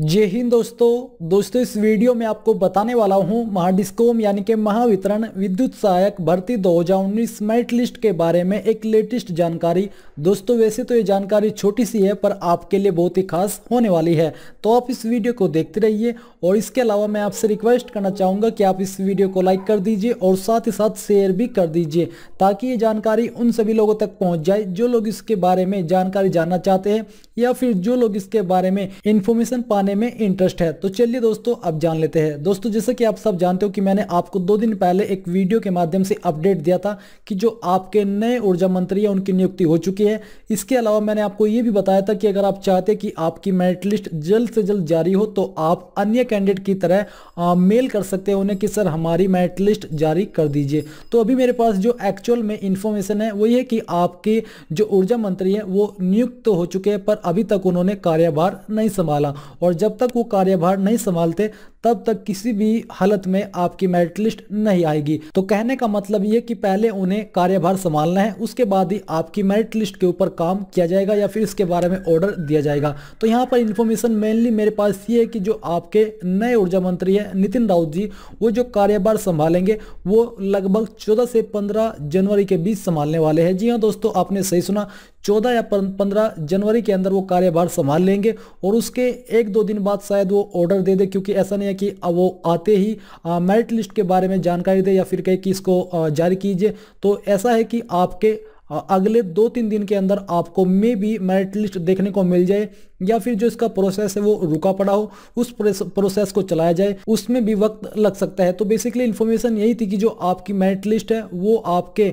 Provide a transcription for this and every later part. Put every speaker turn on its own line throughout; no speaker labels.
जय हिंद दोस्तों दोस्तों इस वीडियो में आपको बताने वाला हूं महाडिस्कोम यानी कि महावितरण विद्युत सहायक भर्ती 2019 मेरिट लिस्ट के बारे में एक लेटेस्ट जानकारी दोस्तों वैसे तो ये जानकारी छोटी सी है पर आपके लिए बहुत ही खास होने वाली है तो आप इस वीडियो को देखते रहिए और इसके अलावा मैं आपसे रिक्वेस्ट करना चाहूँगा कि आप इस वीडियो को लाइक कर दीजिए और साथ ही साथ शेयर भी कर दीजिए ताकि ये जानकारी उन सभी लोगों तक पहुँच जाए जो लोग इसके बारे में जानकारी जानना चाहते हैं या फिर जो लोग इसके बारे में इन्फॉर्मेशन पा पाने में इंटरेस्ट है तो चलिए दोस्तों अब जान लेते हैं दोस्तों जैसे कि आप सब जानते हो कि मैंने आपको दो दिन पहले एक वीडियो के माध्यम से अपडेट दिया था कि जो आपके नए ऊर्जा मंत्री हैं उनकी नियुक्ति हो चुकी है इसके अलावा मैंने आपको ये भी बताया था कि अगर आप चाहते कि आपकी मेरिट लिस्ट जल्द से जल्द जारी हो तो आप अन्य कैंडिडेट की तरह मेल कर सकते हैं उन्हें कि सर हमारी मेरिट लिस्ट जारी कर दीजिए तो अभी मेरे पास जो एक्चुअल में इन्फॉर्मेशन है वही है कि आपके जो ऊर्जा मंत्री हैं वो नियुक्त तो हो चुके हैं पर अभी तक उन्होंने कार्यभार नहीं संभाला और और जब तक वो कार्यभार नहीं संभालते तब तक किसी भी हालत में आपकी मेरिट लिस्ट नहीं आएगी तो कहने का मतलब ये कि पहले उन्हें कार्यभार संभालना है उसके बाद ही आपकी मेरिट लिस्ट के ऊपर काम किया जाएगा या फिर इसके बारे में ऑर्डर दिया जाएगा तो यहाँ पर इन्फॉर्मेशन मेनली मेरे पास ये है कि जो आपके नए ऊर्जा मंत्री हैं नितिन राउत जी वो जो कार्यभार संभालेंगे वो लगभग चौदह से पंद्रह जनवरी के बीच संभालने वाले हैं जी हाँ दोस्तों आपने सही सुना चौदह या पंद्रह जनवरी के अंदर वो कार्यभार संभाल लेंगे और उसके एक दो दिन बाद शायद वो ऑर्डर दे दे क्योंकि ऐसा नहीं हैं कि वो आते ही मेरिट लिस्ट के बारे में जानकारी दे या फिर कहे कि इसको जारी कीजिए तो ऐसा है कि आपके अगले दो तीन दिन के अंदर आपको मे भी मेरिट लिस्ट देखने को मिल जाए या फिर जो इसका प्रोसेस है वो रुका पड़ा हो उस प्रोसेस को चलाया जाए उसमें भी वक्त लग सकता है तो बेसिकली इन्फॉर्मेशन यही थी कि जो आपकी मेरिट लिस्ट है वो आपके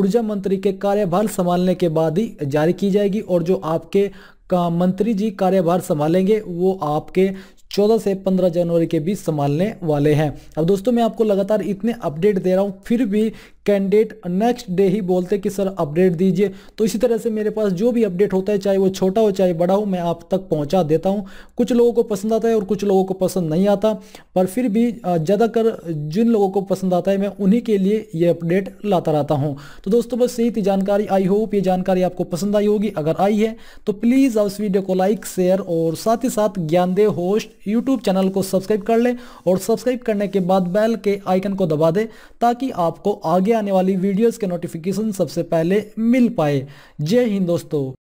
ऊर्जा मंत्री के कार्यभार संभालने के बाद ही जारी की जाएगी और जो आपके का मंत्री जी कार्यभार संभालेंगे वो आपके 14 से 15 जनवरी के बीच संभालने वाले हैं अब दोस्तों मैं आपको लगातार इतने अपडेट दे रहा हूँ फिर भी कैंडिडेट नेक्स्ट डे ही बोलते कि सर अपडेट दीजिए तो इसी तरह से मेरे पास जो भी अपडेट होता है चाहे वो छोटा हो चाहे बड़ा हो मैं आप तक पहुंचा देता हूं कुछ लोगों को पसंद आता है और कुछ लोगों को पसंद नहीं आता पर फिर भी ज़्यादातर जिन लोगों को पसंद आता है मैं उन्हीं के लिए ये अपडेट लाता रहता हूँ तो दोस्तों बस यही थी जानकारी आई होप ये जानकारी आपको पसंद आई होगी अगर आई है तो प्लीज़ आप इस वीडियो को लाइक शेयर और साथ ही साथ ज्ञानदेव होस्ट यूट्यूब चैनल को सब्सक्राइब कर लें और सब्सक्राइब करने के बाद बैल के आइकन को दबा दें ताकि आपको आगे आने वाली वीडियोज़ के नोटिफिकेशन सबसे पहले मिल पाए जय हिंद दोस्तों